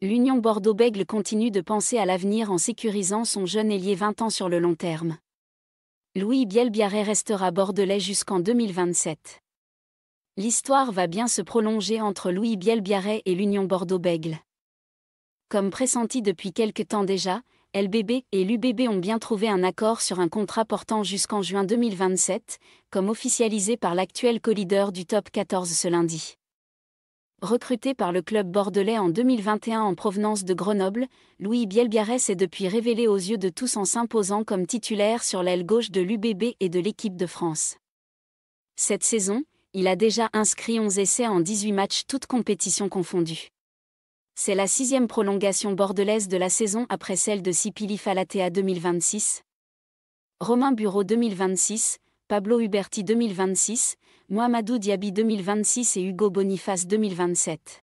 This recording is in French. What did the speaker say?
L'Union Bordeaux-Bègle continue de penser à l'avenir en sécurisant son jeune ailier 20 ans sur le long terme. Louis Bielbiaré restera bordelais jusqu'en 2027. L'histoire va bien se prolonger entre Louis Bielbiaré et l'Union Bordeaux-Bègle. Comme pressenti depuis quelque temps déjà, LBB et l'UBB ont bien trouvé un accord sur un contrat portant jusqu'en juin 2027, comme officialisé par l'actuel co du top 14 ce lundi. Recruté par le club bordelais en 2021 en provenance de Grenoble, Louis Bielgarès est depuis révélé aux yeux de tous en s'imposant comme titulaire sur l'aile gauche de l'UBB et de l'équipe de France. Cette saison, il a déjà inscrit 11 essais en 18 matchs toutes compétitions confondues. C'est la sixième prolongation bordelaise de la saison après celle de Sipili Falatea 2026. Romain Bureau 2026, Pablo Huberti 2026, Mohamedou Diaby 2026 et Hugo Boniface 2027.